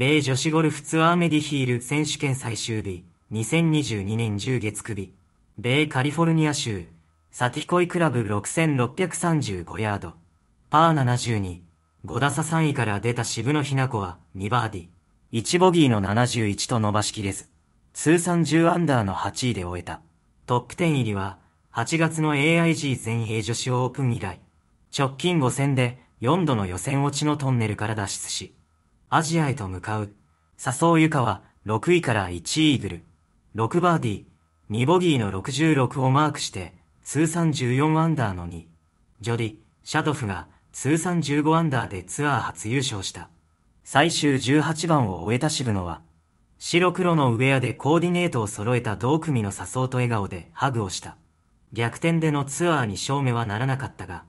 米女子ゴルフツアーメディヒール選手権最終日、2022年10月首、米カリフォルニア州、サティコイクラブ6635ヤード、パー72、5打差3位から出た渋野日向子は2バーディ、1ボギーの71と伸ばしきれず、通算10アンダーの8位で終えた。トップ10入りは、8月の AIG 全英女子オープン以来、直近5戦で4度の予選落ちのトンネルから脱出し、アジアへと向かう。笹生ゆかは、6位から1イーグル、6バーディー、2ボギーの66をマークして、通算14アンダーの2。ジョディ、シャドフが、通算15アンダーでツアー初優勝した。最終18番を終えた渋野は、白黒のウェアでコーディネートを揃えた同組の笹生と笑顔でハグをした。逆転でのツアーに勝目はならなかったが、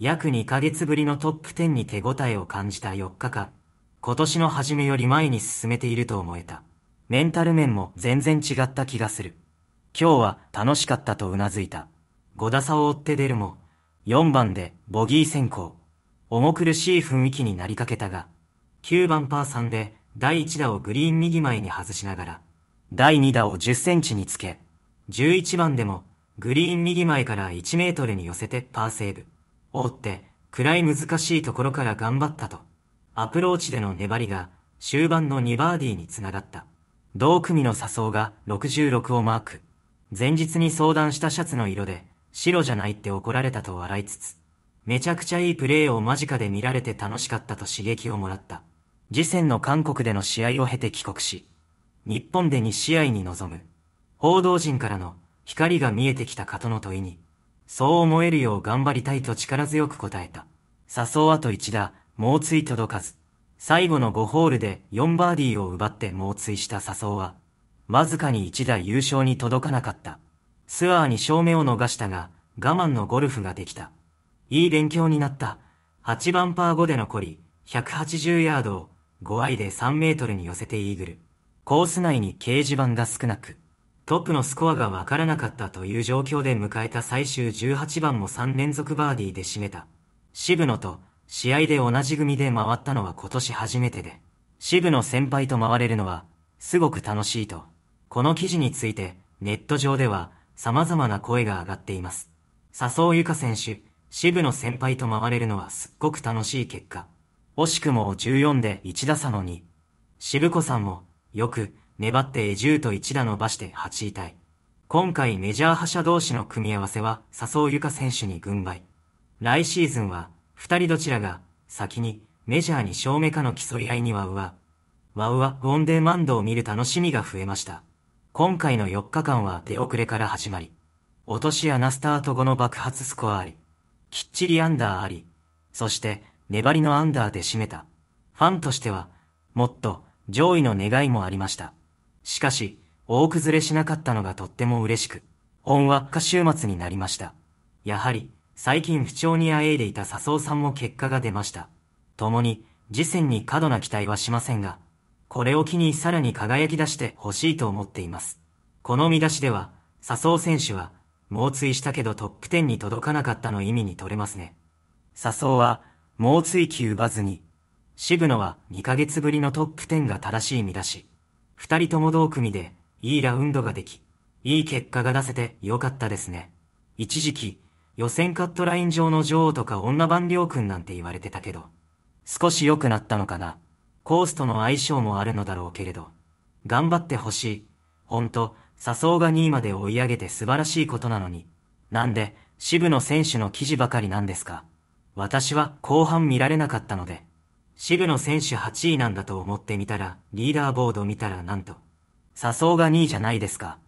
約2ヶ月ぶりのトップ10に手応えを感じた4日間。今年の初めより前に進めていると思えた。メンタル面も全然違った気がする。今日は楽しかったと頷いた。5打差を追って出るも、4番でボギー先行。重苦しい雰囲気になりかけたが、9番パー3で第1打をグリーン右前に外しながら、第2打を10センチにつけ、11番でもグリーン右前から1メートルに寄せてパーセーブ。追って、暗い難しいところから頑張ったと。アプローチでの粘りが終盤の2バーディーにつながった。同組の誘うが66をマーク。前日に相談したシャツの色で白じゃないって怒られたと笑いつつ、めちゃくちゃいいプレーを間近で見られて楽しかったと刺激をもらった。次戦の韓国での試合を経て帰国し、日本で2試合に臨む。報道陣からの光が見えてきたとの問いに、そう思えるよう頑張りたいと力強く答えた。誘うあと1打、猛追届かず、最後の5ホールで4バーディーを奪って猛追した笹生は、わずかに1打優勝に届かなかった。ツアーに勝目を逃したが、我慢のゴルフができた。いい勉強になった。8番パー5で残り、180ヤードを5愛で3メートルに寄せてイーグル。コース内に掲示板が少なく、トップのスコアがわからなかったという状況で迎えた最終18番も3連続バーディーで締めた。渋野と試合で同じ組で回ったのは今年初めてで、支部の先輩と回れるのは、すごく楽しいと、この記事について、ネット上では、様々な声が上がっています。笹生ゆか選手、支部の先輩と回れるのはすっごく楽しい結果。惜しくも14で1打差の2。渋子さんも、よく、粘って10と1打伸ばして8位タイ。今回メジャー覇者同士の組み合わせは、笹生ゆか選手に軍配。来シーズンは、二人どちらが、先に、メジャーに正目かの競い合いにワウワ。ワウワ、オンデーマンドを見る楽しみが増えました。今回の4日間は出遅れから始まり、落とし穴スタート後の爆発スコアあり、きっちりアンダーあり、そして粘りのアンダーで締めた。ファンとしては、もっと上位の願いもありました。しかし、大崩れしなかったのがとっても嬉しく、本は下週末になりました。やはり、最近不調にあえいでいた笹生さんも結果が出ました。共に、次戦に過度な期待はしませんが、これを機にさらに輝き出してほしいと思っています。この見出しでは、笹生選手は、猛追したけどトップ10に届かなかったの意味に取れますね。笹生は、猛追求奪ずに、渋野は2ヶ月ぶりのトップ10が正しい見出し。二人とも同組で、いいラウンドができ、いい結果が出せてよかったですね。一時期、予選カットライン上の女王とか女番良君なんて言われてたけど、少し良くなったのかな。コースとの相性もあるのだろうけれど、頑張ってほしい。ほんと、笹生が2位まで追い上げて素晴らしいことなのに、なんで、渋野選手の記事ばかりなんですか。私は後半見られなかったので、渋野選手8位なんだと思ってみたら、リーダーボード見たらなんと、笹生が2位じゃないですか。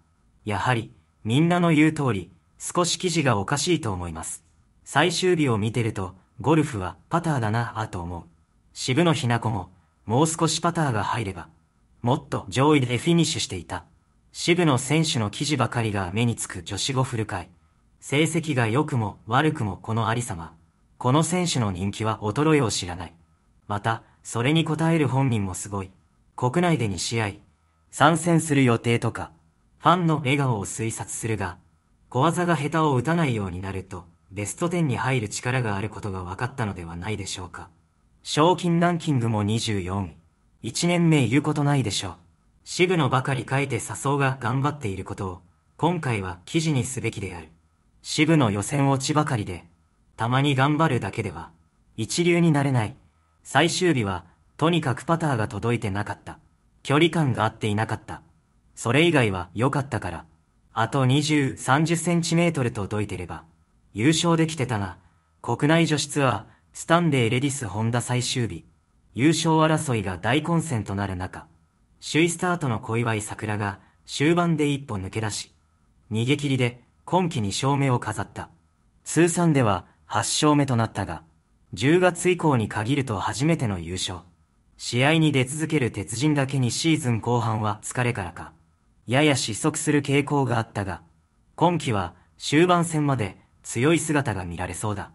やはり、みんなの言う通り、少し記事がおかしいと思います。最終日を見てると、ゴルフはパターだなあと思う。渋野ひな子も、もう少しパターが入れば、もっと上位でフィニッシュしていた。渋野選手の記事ばかりが目につく女子ゴフル会。成績が良くも悪くもこのありさま。この選手の人気は衰えを知らない。また、それに応える本人もすごい。国内で2試合、参戦する予定とか、ファンの笑顔を推察するが、小技が下手を打たないようになると、ベスト10に入る力があることが分かったのではないでしょうか。賞金ランキングも24位。1年目言うことないでしょう。支部のばかり書いて笹生が頑張っていることを、今回は記事にすべきである。支部の予選落ちばかりで、たまに頑張るだけでは、一流になれない。最終日は、とにかくパターが届いてなかった。距離感が合っていなかった。それ以外は良かったから。あと20、30センチメートル届いてれば、優勝できてたな。国内女子ツアー、スタンレーレディスホンダ最終日、優勝争いが大混戦となる中、首位スタートの小祝桜が終盤で一歩抜け出し、逃げ切りで今季2勝目を飾った。通算では8勝目となったが、10月以降に限ると初めての優勝。試合に出続ける鉄人だけにシーズン後半は疲れからか、やや失速する傾向があったが、今季は終盤戦まで強い姿が見られそうだ。